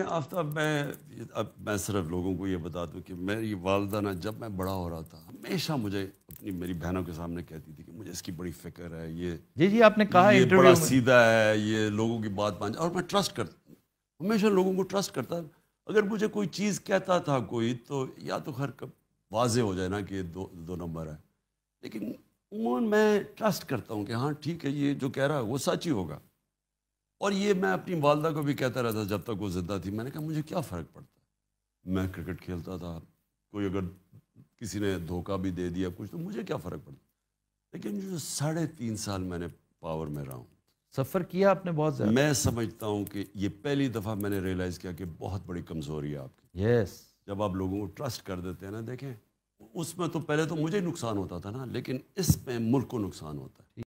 आफ्ताब मैं अब मैं सिर्फ लोगों को ये बता दूं कि मेरी वालदा ना जब मैं बड़ा हो रहा था हमेशा मुझे अपनी मेरी बहनों के सामने कहती थी कि मुझे इसकी बड़ी फिक्र है ये जी जी आपने कहा ये बड़ा सीधा है ये लोगों की बात मान और मैं ट्रस्ट कर हमेशा लोगों को ट्रस्ट करता अगर मुझे कोई चीज़ कहता था कोई तो या तो खैर कब वाजे हो जाए ना कि ये दो दो नंबर है लेकिन उमून मैं ट्रस्ट करता हूँ कि हाँ ठीक है ये जो कह रहा है वो सच ही होगा और ये मैं अपनी वालदा को भी कहता रहता जब तक वो ज़िंदा थी मैंने कहा मुझे क्या फ़र्क पड़ता मैं क्रिकेट खेलता था कोई अगर किसी ने धोखा भी दे दिया कुछ तो मुझे क्या फ़र्क पड़ता लेकिन जो साढ़े तीन साल मैंने पावर में रहा हूँ सफ़र किया आपने बहुत ज़्यादा मैं समझता हूँ कि ये पहली दफ़ा मैंने रियलाइज़ किया कि बहुत बड़ी कमज़ोरी है आपकी यस जब आप लोगों को ट्रस्ट कर देते हैं ना देखें उसमें तो पहले तो मुझे नुकसान होता था ना लेकिन इसमें मुल्क को नुकसान होता है